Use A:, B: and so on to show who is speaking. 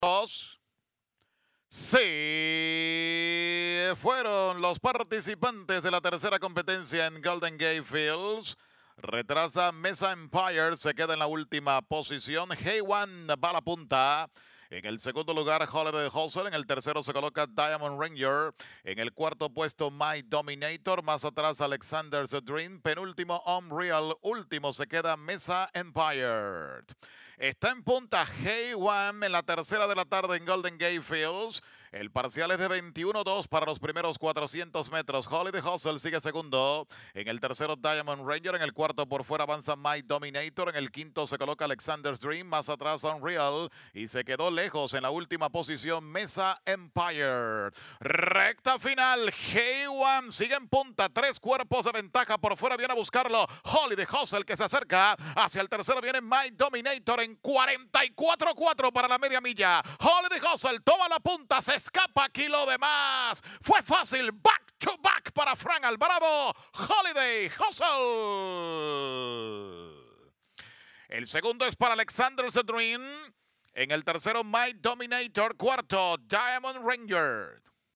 A: Dos. fueron los participantes de la tercera competencia en Golden Gate Fields. Retrasa Mesa Empire, se queda en la última posición. Heywan va a la punta. En el segundo lugar, Holiday Hustle. En el tercero se coloca Diamond Ranger. En el cuarto puesto, My Dominator. Más atrás, Alexander's Dream. Penúltimo, Unreal. Último se queda Mesa Empire. Está en punta Hey One en la tercera de la tarde en Golden Gate Fields. El parcial es de 21-2 para los primeros 400 metros. Holiday Hustle sigue segundo. En el tercero, Diamond Ranger. En el cuarto, por fuera, avanza My Dominator. En el quinto, se coloca Alexander's Dream. Más atrás, Unreal. Y se quedó lejos en la última posición, Mesa Empire. Recta final. g 1 sigue en punta. Tres cuerpos de ventaja. Por fuera viene a buscarlo. Holiday Hustle que se acerca. Hacia el tercero viene My Dominator en 44-4 para la media milla. Holiday Hustle toma la punta. Se escapa aquí lo demás. Fue fácil, back to back para Frank Alvarado, Holiday Hustle. El segundo es para Alexander Sedrin. En el tercero, My Dominator. Cuarto, Diamond Ranger.